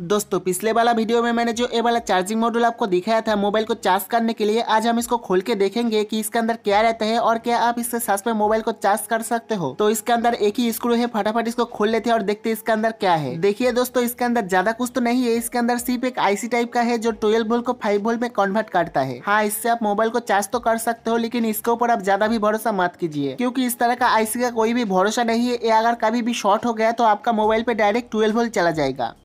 दोस्तों पिछले वाला वीडियो में मैंने जो ए वाला चार्जिंग मॉड्यूल आपको दिखाया था मोबाइल को चार्ज करने के लिए आज हम इसको खोल के देखेंगे कि इसके अंदर क्या रहता है और क्या आप इससे साथ में मोबाइल को चार्ज कर सकते हो तो इसके अंदर एक ही स्क्रू है फटाफट इसको खोल लेते हैं और देखते हैं इसके अंदर क्या है देखिए दोस्तों इसके अंदर ज्यादा कुछ तो नहीं है इसके अंदर सिर्फ एक आईसी टाइप का है जो ट्वेल्व वोल्ट को फाइव वोल्ट में कन्वर्ट करता है हाँ इससे आप मोबाइल को चार्ज तो कर सकते हो लेकिन इसके ऊपर आप ज्यादा भी भरोसा मत कीजिए क्योंकि इस तरह का आईसी का कोई भी भरोसा नहीं है अगर कभी भी शॉर्ट हो गया तो आपका मोबाइल पे डायरेक्ट ट्वेल्व वोल्ट चला जाएगा